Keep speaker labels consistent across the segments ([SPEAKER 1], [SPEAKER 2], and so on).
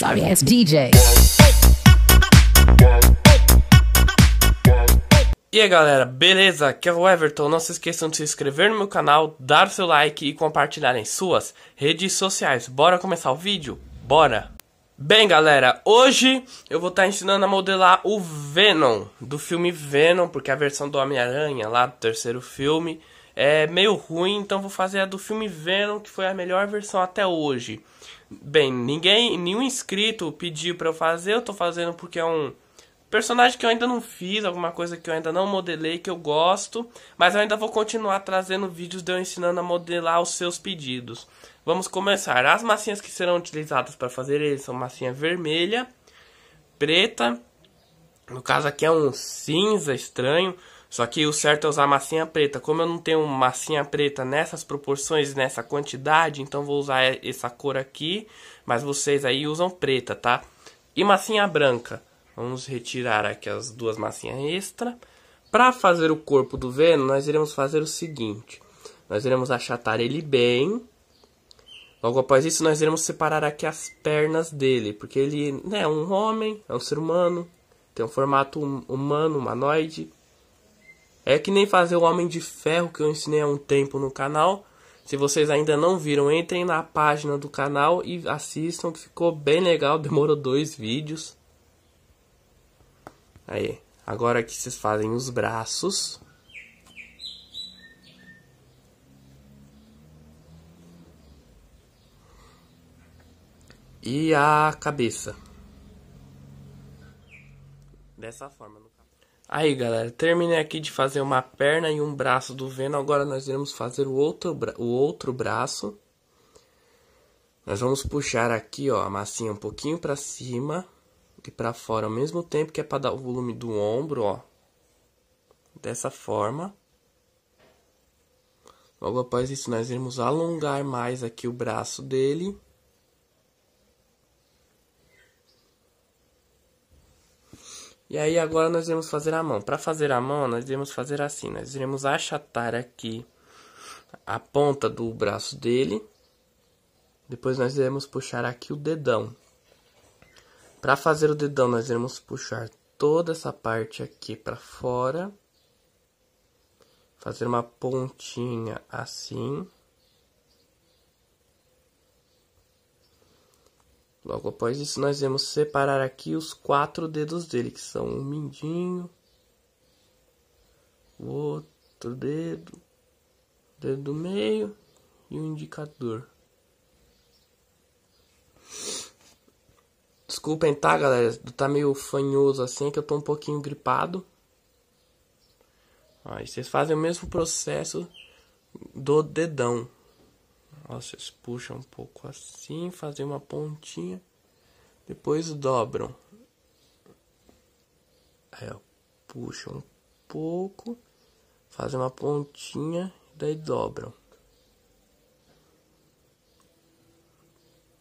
[SPEAKER 1] sorry as DJ. E aí galera, beleza? Aqui é o Everton. Não se esqueçam de se inscrever no meu canal, dar seu like e compartilhar em suas redes sociais. Bora começar o vídeo? Bora! Bem galera, hoje eu vou estar tá ensinando a modelar o Venom do filme Venom, porque a versão do Homem-Aranha lá do terceiro filme é meio ruim, então vou fazer a do filme Venom, que foi a melhor versão até hoje. Bem, ninguém, nenhum inscrito pediu para eu fazer, eu tô fazendo porque é um personagem que eu ainda não fiz, alguma coisa que eu ainda não modelei, que eu gosto, mas eu ainda vou continuar trazendo vídeos de eu ensinando a modelar os seus pedidos. Vamos começar. As massinhas que serão utilizadas para fazer eles são massinha vermelha, preta, no caso aqui é um cinza estranho, só que o certo é usar massinha preta. Como eu não tenho massinha preta nessas proporções, nessa quantidade, então vou usar essa cor aqui, mas vocês aí usam preta, tá? E massinha branca. Vamos retirar aqui as duas massinhas extra. Para fazer o corpo do Venom, nós iremos fazer o seguinte. Nós iremos achatar ele bem. Logo após isso, nós iremos separar aqui as pernas dele, porque ele né, é um homem, é um ser humano, tem um formato hum-, humano, humanoide. É que nem fazer o Homem de Ferro que eu ensinei há um tempo no canal. Se vocês ainda não viram, entrem na página do canal e assistam, que ficou bem legal. Demorou dois vídeos. Aí, agora que vocês fazem os braços. E a cabeça. Dessa forma. Aí, galera, terminei aqui de fazer uma perna e um braço do Venom. Agora nós iremos fazer o outro, o outro braço. Nós vamos puxar aqui, ó, a massinha um pouquinho para cima e para fora ao mesmo tempo, que é para dar o volume do ombro, ó. Dessa forma. Logo após isso, nós iremos alongar mais aqui o braço dele. E aí agora nós iremos fazer a mão. Para fazer a mão, nós iremos fazer assim. Nós iremos achatar aqui a ponta do braço dele. Depois nós iremos puxar aqui o dedão. Para fazer o dedão, nós iremos puxar toda essa parte aqui para fora. Fazer uma pontinha assim. Logo após isso, nós vamos separar aqui os quatro dedos dele, que são um mindinho, o outro dedo, dedo do meio e o um indicador. Desculpem, tá, galera? Tá meio fanhoso assim, é que eu tô um pouquinho gripado. Aí vocês fazem o mesmo processo do dedão vocês puxam um pouco assim, fazem uma pontinha, depois dobram. Aí, ó, puxam um pouco, fazem uma pontinha, daí dobram.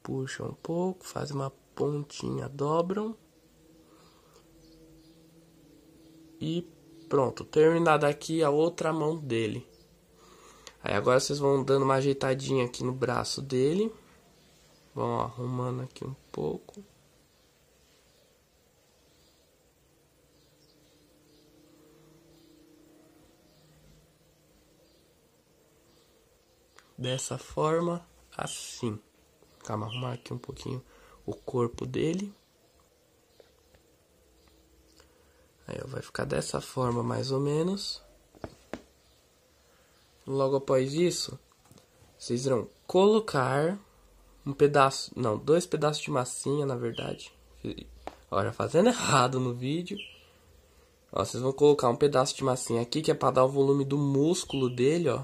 [SPEAKER 1] Puxam um pouco, fazem uma pontinha, dobram. E pronto, terminada aqui a outra mão dele. Aí agora vocês vão dando uma ajeitadinha aqui no braço dele. Vão arrumando aqui um pouco. Dessa forma, assim. Calma, arrumar aqui um pouquinho o corpo dele. Aí vai ficar dessa forma mais ou menos logo após isso, vocês irão colocar um pedaço, não, dois pedaços de massinha, na verdade. Olha, fazendo errado no vídeo. Ó, vocês vão colocar um pedaço de massinha aqui, que é para dar o volume do músculo dele, ó.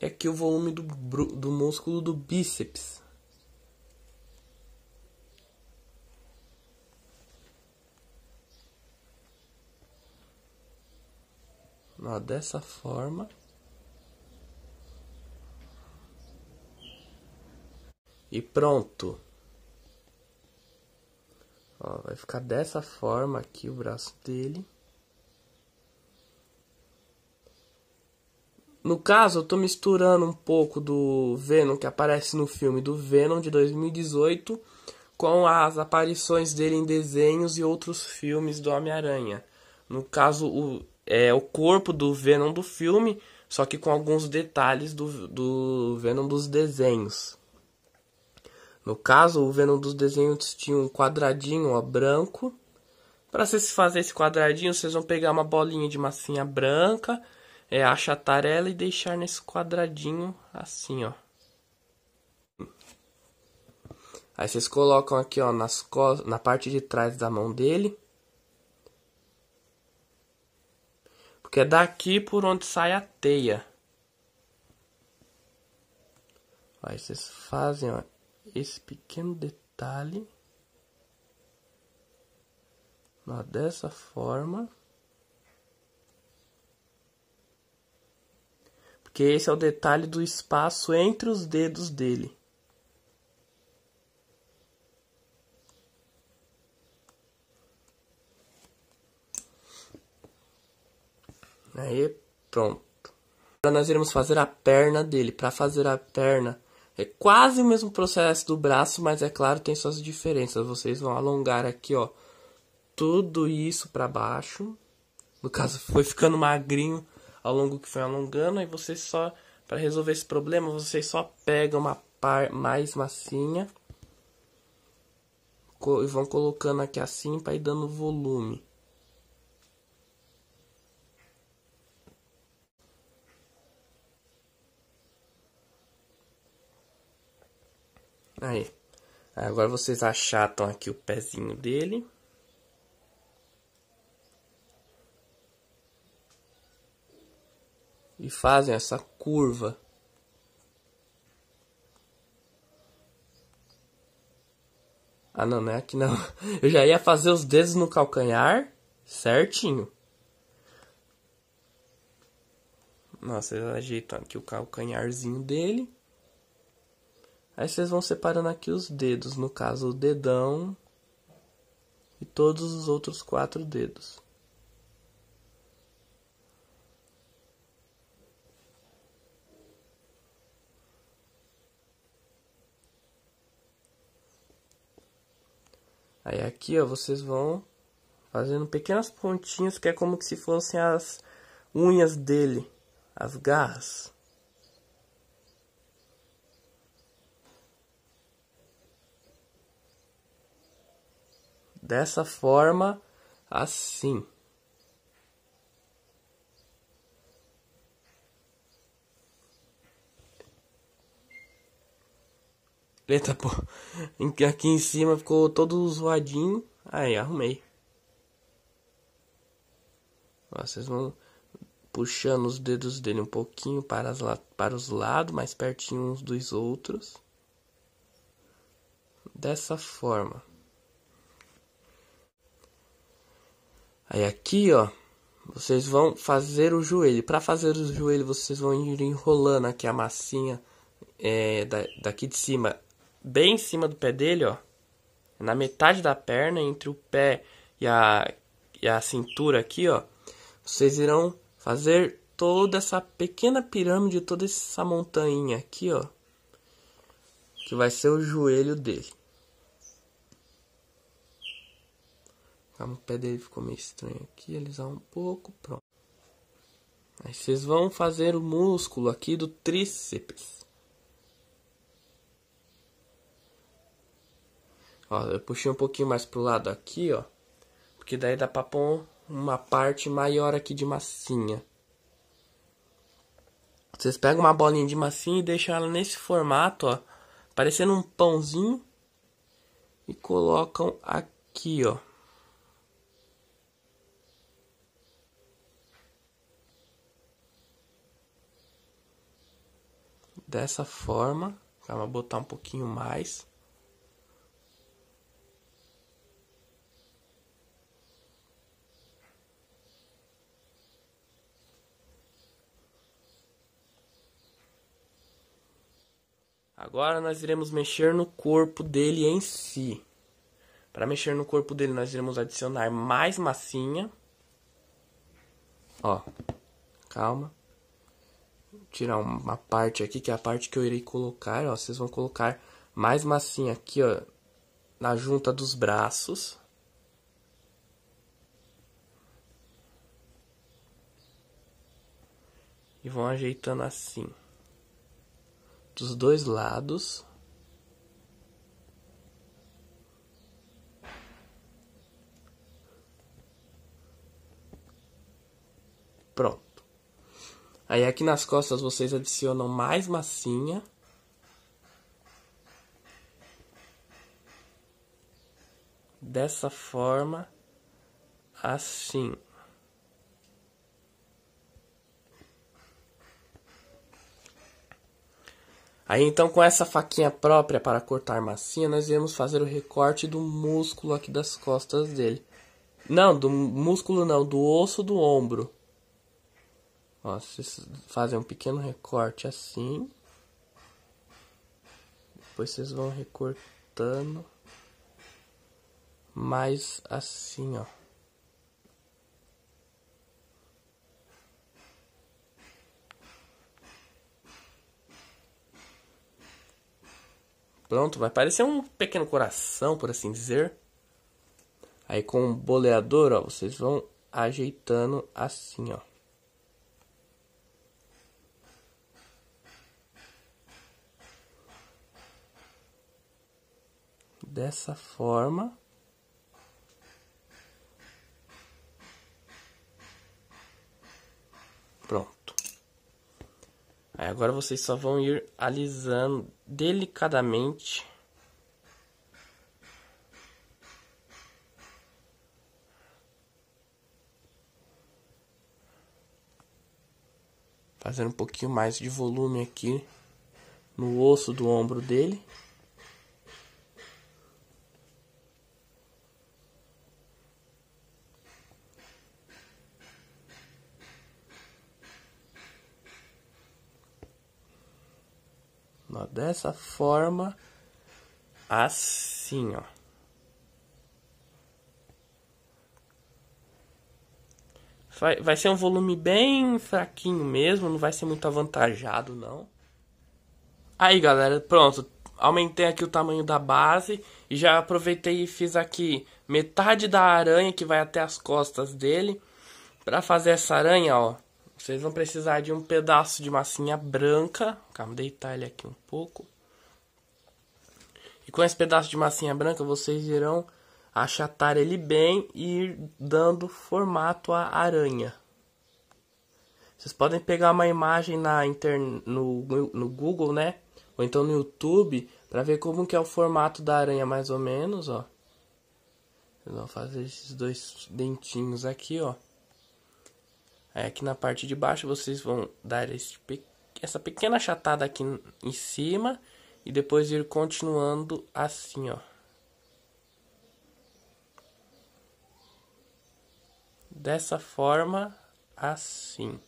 [SPEAKER 1] É e aqui o volume do, do músculo do bíceps. Ó, dessa forma. E pronto. Ó, vai ficar dessa forma aqui o braço dele. No caso, eu tô misturando um pouco do Venom que aparece no filme do Venom de 2018 com as aparições dele em desenhos e outros filmes do Homem-Aranha. No caso, o é o corpo do Venom do filme, só que com alguns detalhes do, do Venom dos desenhos. No caso, o Venom dos desenhos tinha um quadradinho ó, branco. Para vocês fazer esse quadradinho, vocês vão pegar uma bolinha de massinha branca, é, achatar ela e deixar nesse quadradinho assim, ó. Aí vocês colocam aqui, ó, nas na parte de trás da mão dele. Porque é daqui por onde sai a teia. Aí vocês fazem ó, esse pequeno detalhe. Ó, dessa forma. Porque esse é o detalhe do espaço entre os dedos dele. Aí, pronto. Agora nós iremos fazer a perna dele. Para fazer a perna, é quase o mesmo processo do braço, mas é claro, tem suas diferenças. Vocês vão alongar aqui, ó, tudo isso para baixo. No caso, foi ficando magrinho ao longo que foi alongando. E vocês só, para resolver esse problema, vocês só pegam uma par mais massinha e vão colocando aqui assim para ir dando volume. Aí. Agora vocês achatam aqui o pezinho dele. E fazem essa curva. Ah, não, não é aqui não. Eu já ia fazer os dedos no calcanhar certinho. Nossa, eles ajeitam aqui o calcanharzinho dele. Aí vocês vão separando aqui os dedos, no caso o dedão e todos os outros quatro dedos. Aí aqui, ó, vocês vão fazendo pequenas pontinhas que é como se fossem as unhas dele, as garras. dessa forma assim. Eita, pô. Aqui em cima ficou todo zoadinho. Aí, arrumei. Ó, vocês vão puxando os dedos dele um pouquinho para, as, para os lados, mais pertinho uns dos outros. Dessa forma. Aí aqui, ó, vocês vão fazer o joelho. Para fazer o joelho, vocês vão ir enrolando aqui a massinha é, da, daqui de cima, bem em cima do pé dele, ó. É na metade da perna, entre o pé e a, e a cintura aqui, ó. Vocês irão fazer toda essa pequena pirâmide, toda essa montanha aqui, ó. Que vai ser o joelho dele. O pé dele ficou meio estranho aqui. Alisar um pouco. Pronto. Aí vocês vão fazer o músculo aqui do tríceps. Ó, eu puxei um pouquinho mais pro lado aqui, ó. Porque daí dá pra pôr uma parte maior aqui de massinha. Vocês pegam uma bolinha de massinha e deixam ela nesse formato, ó. Parecendo um pãozinho. E colocam aqui, ó. dessa forma. Calma, botar um pouquinho mais. Agora nós iremos mexer no corpo dele em si. Para mexer no corpo dele, nós iremos adicionar mais massinha. Ó, calma tirar uma parte aqui, que é a parte que eu irei colocar, ó, vocês vão colocar mais massinha aqui, ó, na junta dos braços. E vão ajeitando assim. Dos dois lados. Pronto. Aí aqui nas costas vocês adicionam mais massinha. Dessa forma, assim. Aí então com essa faquinha própria para cortar massinha, nós iremos fazer o recorte do músculo aqui das costas dele. Não, do músculo não, do osso do ombro. Ó, vocês fazem um pequeno recorte assim. Depois vocês vão recortando mais assim, ó. Pronto, vai parecer um pequeno coração, por assim dizer. Aí com o um boleador, ó, vocês vão ajeitando assim, ó. dessa forma. Pronto. Aí agora vocês só vão ir alisando delicadamente fazendo um pouquinho mais de volume aqui no osso do ombro dele. ó, dessa forma, assim, ó. Vai, vai ser um volume bem fraquinho mesmo, não vai ser muito avantajado, não. Aí, galera, pronto. Aumentei aqui o tamanho da base e já aproveitei e fiz aqui metade da aranha que vai até as costas dele. Para fazer essa aranha, ó, vocês vão precisar de um pedaço de massinha branca. Calma, deitar ele aqui um pouco. E com esse pedaço de massinha branca, vocês irão achatar ele bem e ir dando formato à aranha. Vocês podem pegar uma imagem na inter, no, no Google, né? Ou então no YouTube, para ver como que é o formato da aranha mais ou menos, ó. Vocês vão fazer esses dois dentinhos aqui, ó. Aí é aqui na parte de baixo vocês vão dar esse, essa pequena achatada aqui em cima e depois ir continuando assim, ó. Dessa forma, assim.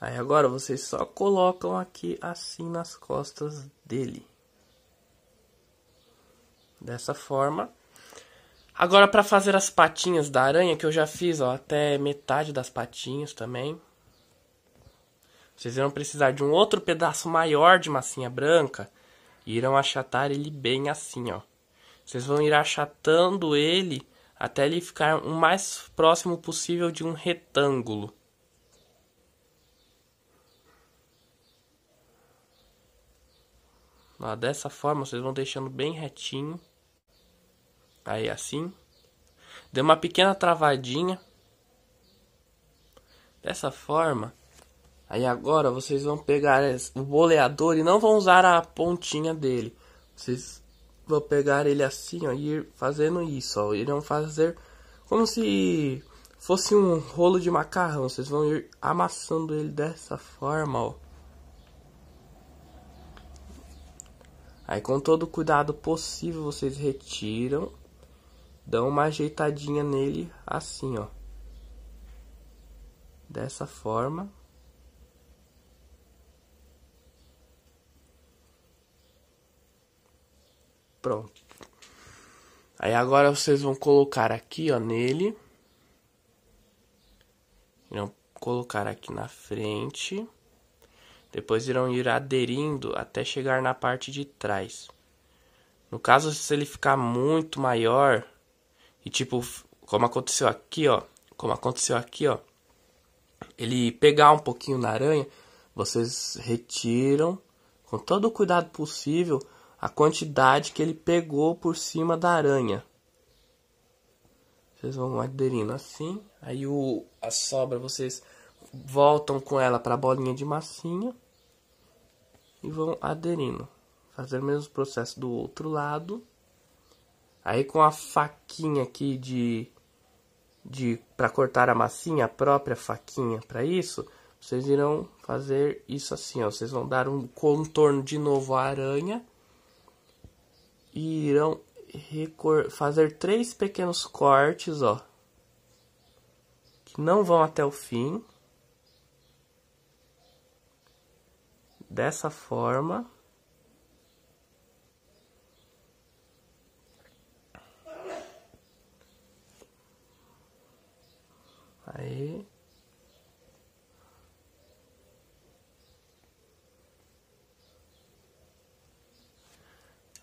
[SPEAKER 1] Aí agora vocês só colocam aqui assim nas costas dele dessa forma. Agora para fazer as patinhas da aranha, que eu já fiz, ó, até metade das patinhas também. Vocês irão precisar de um outro pedaço maior de massinha branca e irão achatar ele bem assim, ó. Vocês vão ir achatando ele até ele ficar o mais próximo possível de um retângulo. Ó, dessa forma, vocês vão deixando bem retinho. Aí assim. Deu uma pequena travadinha. Dessa forma. Aí agora vocês vão pegar o boleador e não vão usar a pontinha dele. Vocês vão pegar ele assim, ó, e ir fazendo isso, ó. Irão fazer como se fosse um rolo de macarrão. Vocês vão ir amassando ele dessa forma, ó. Aí com todo o cuidado possível vocês retiram dão uma ajeitadinha nele assim, ó. Dessa forma. Pronto. Aí agora vocês vão colocar aqui, ó, nele. Irão colocar aqui na frente. Depois irão ir aderindo até chegar na parte de trás. No caso, se ele ficar muito maior, e tipo, como aconteceu aqui, ó, como aconteceu aqui, ó, ele pegar um pouquinho na aranha, vocês retiram com todo o cuidado possível a quantidade que ele pegou por cima da aranha. Vocês vão aderindo assim, aí o a sobra vocês voltam com ela para a bolinha de massinha e vão aderindo, fazer o mesmo processo do outro lado. Aí com a faquinha aqui de de para cortar a massinha, a própria faquinha para isso, vocês irão fazer isso assim, ó. Vocês vão dar um contorno de novo à aranha e irão fazer três pequenos cortes, ó, que não vão até o fim. Dessa forma,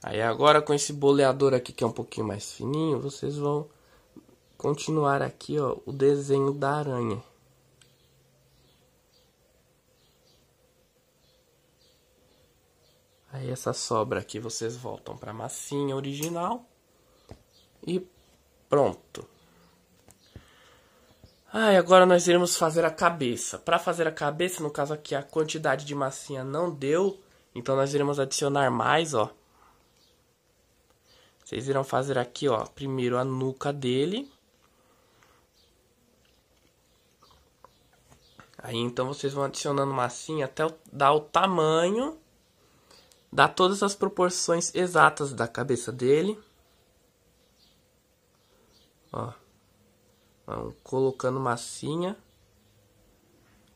[SPEAKER 1] Aí agora com esse boleador aqui que é um pouquinho mais fininho, vocês vão continuar aqui ó, o desenho da aranha. Aí essa sobra aqui vocês voltam para a massinha original e pronto. Aí e agora nós iremos fazer a cabeça. Para fazer a cabeça, no caso aqui a quantidade de massinha não deu, então nós iremos adicionar mais, ó. Vocês irão fazer aqui, ó, primeiro a nuca dele. Aí então vocês vão adicionando massinha até dar o tamanho, dar todas as proporções exatas da cabeça dele. Ó. Vão colocando massinha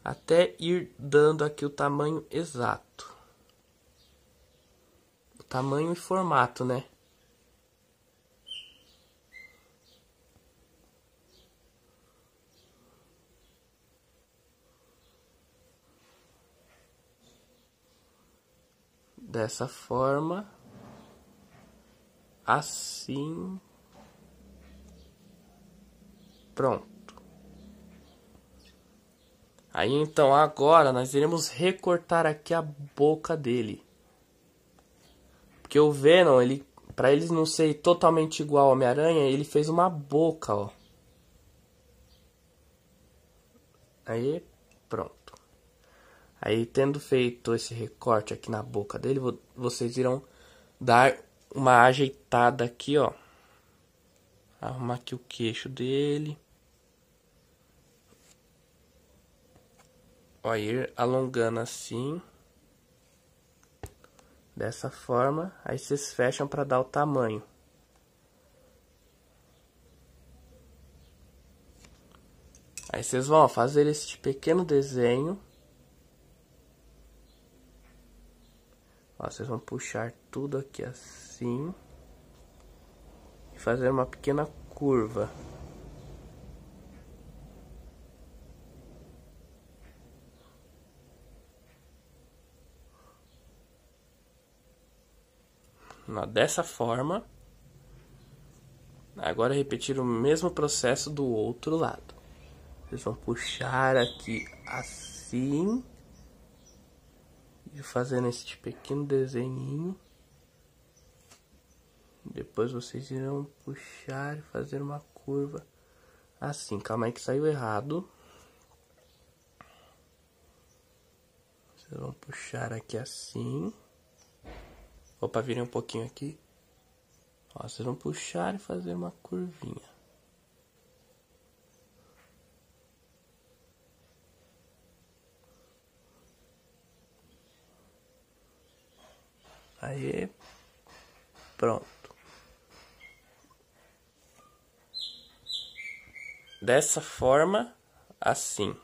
[SPEAKER 1] até ir dando aqui o tamanho exato. O tamanho e formato, né? dessa forma, assim, pronto. Aí então agora nós iremos recortar aqui a boca dele, porque o Venom ele para eles não ser totalmente igual ao Homem-Aranha, ele fez uma boca, ó. Aí, pronto. Aí, tendo feito esse recorte aqui na boca dele, vocês irão dar uma ajeitada aqui, ó. Arrumar aqui o queixo dele. Ó, ir alongando assim. Dessa forma. Aí vocês fecham para dar o tamanho. Aí vocês vão ó, fazer esse pequeno desenho Ó, vocês vão puxar tudo aqui assim. E fazer uma pequena curva. dessa forma. Agora repetir o mesmo processo do outro lado. Vocês vão puxar aqui assim e fazendo este tipo pequeno desenho. Depois vocês irão puxar e fazer uma curva assim. Calma aí que saiu errado. Vocês vão puxar aqui assim. Opa, virei um pouquinho aqui. Ó, vocês vão puxar e fazer uma curvinha. Aí, pronto. Dessa forma, assim.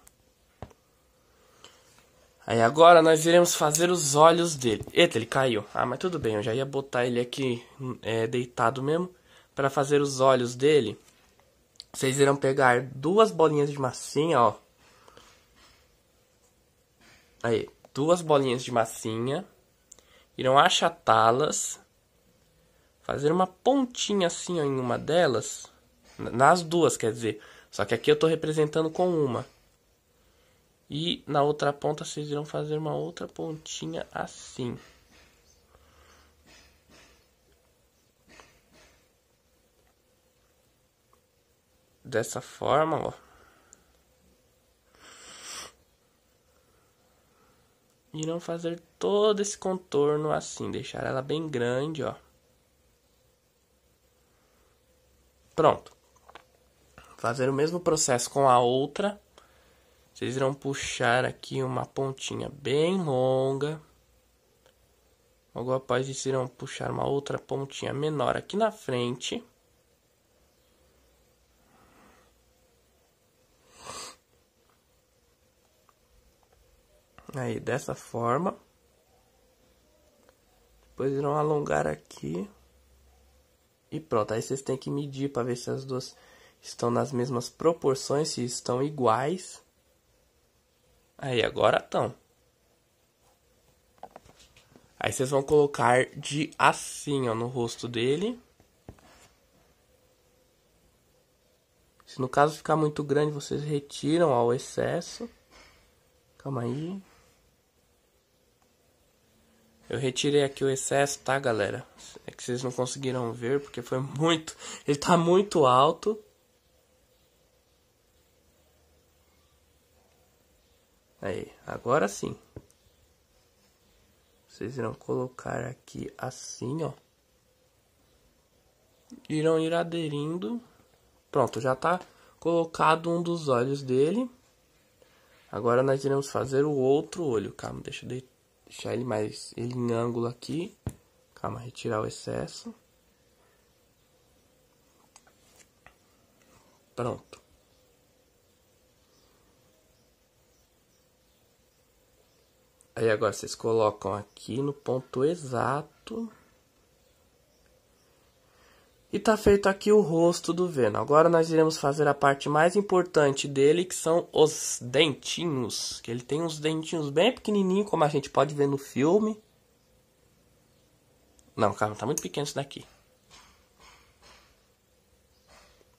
[SPEAKER 1] Aí agora nós iremos fazer os olhos dele. Eita, ele caiu. Ah, mas tudo bem, eu já ia botar ele aqui é, deitado mesmo. para fazer os olhos dele, vocês irão pegar duas bolinhas de massinha, ó. Aí, duas bolinhas de massinha irão achatá-las, fazer uma pontinha assim ó, em uma delas, nas duas, quer dizer, só que aqui eu estou representando com uma. E na outra ponta vocês irão fazer uma outra pontinha assim. Dessa forma, ó. irão fazer todo esse contorno assim, deixar ela bem grande, ó. Pronto. Fazer o mesmo processo com a outra. Vocês irão puxar aqui uma pontinha bem longa. Logo após isso, irão puxar uma outra pontinha menor aqui na frente. Aí, dessa forma. Depois irão alongar aqui. E pronto, aí vocês têm que medir para ver se as duas estão nas mesmas proporções, se estão iguais. Aí, agora estão. Aí vocês vão colocar de assim, ó, no rosto dele. Se no caso ficar muito grande, vocês retiram ó, o excesso. Calma aí. Eu retirei aqui o excesso, tá, galera? É que vocês não conseguiram ver, porque foi muito... Ele tá muito alto. Aí, agora sim. Vocês irão colocar aqui assim, ó. Irão ir aderindo. Pronto, já tá colocado um dos olhos dele. Agora nós iremos fazer o outro olho. Calma, deixa eu deitar deixar ele mais ele em ângulo aqui. Calma, retirar o excesso. Pronto. Aí agora vocês colocam aqui no ponto exato. E tá feito aqui o rosto do Venom. Agora nós iremos fazer a parte mais importante dele, que são os dentinhos. Que ele tem uns dentinhos bem pequenininhos, como a gente pode ver no filme. Não, calma, tá muito pequeno isso daqui.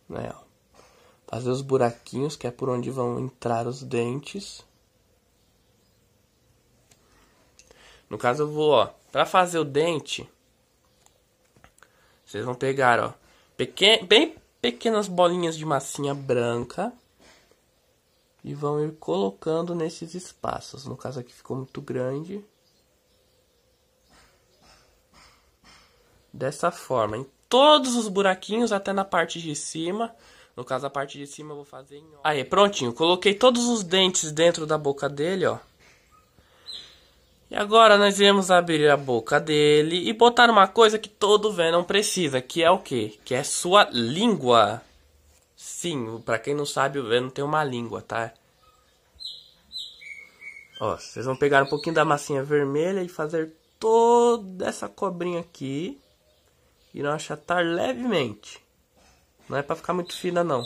[SPEAKER 1] né ó. Fazer os buraquinhos, que é por onde vão entrar os dentes. No caso, eu vou, ó, pra fazer o dente... Vocês vão pegar, ó, pequen bem pequenas bolinhas de massinha branca e vão ir colocando nesses espaços. No caso aqui ficou muito grande. Dessa forma, em todos os buraquinhos até na parte de cima. No caso, a parte de cima eu vou fazer em... Aí, prontinho. Coloquei todos os dentes dentro da boca dele, ó. E agora nós iremos abrir a boca dele e botar uma coisa que todo Venom precisa, que é o quê? Que é sua língua. Sim, para quem não sabe, o Venom tem uma língua, tá? Ó, vocês vão pegar um pouquinho da massinha vermelha e fazer toda essa cobrinha aqui. E não achatar levemente. Não é pra ficar muito fina, não.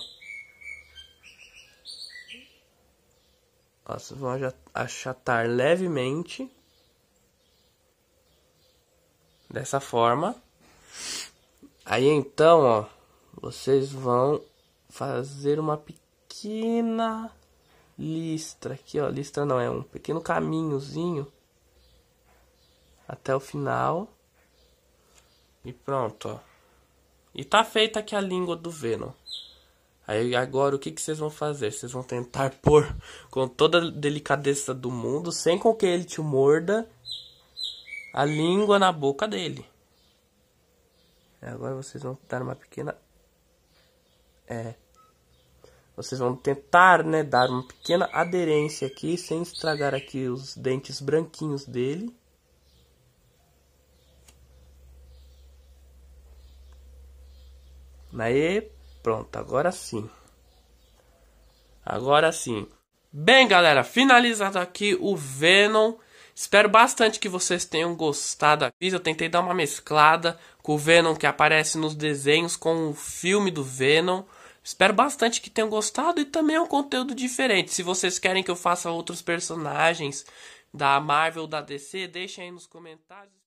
[SPEAKER 1] Ó, vocês vão achatar levemente dessa forma. Aí então, ó, vocês vão fazer uma pequena listra aqui, ó, listra não é um pequeno caminhozinho até o final. E pronto, ó. E tá feita aqui a língua do Venom. Aí agora o que, que vocês vão fazer? Vocês vão tentar pôr com toda a delicadeza do mundo, sem com que ele te morda a língua na boca dele. É, agora vocês vão dar uma pequena. É. Vocês vão tentar, né, dar uma pequena aderência aqui, sem estragar aqui os dentes branquinhos dele. Aí, pronto, agora sim. Agora sim. Bem, galera, finalizado aqui o Venom Espero bastante que vocês tenham gostado Eu tentei dar uma mesclada com o Venom que aparece nos desenhos, com o filme do Venom. Espero bastante que tenham gostado e também é um conteúdo diferente. Se vocês querem que eu faça outros personagens da Marvel, da DC, deixem aí nos comentários.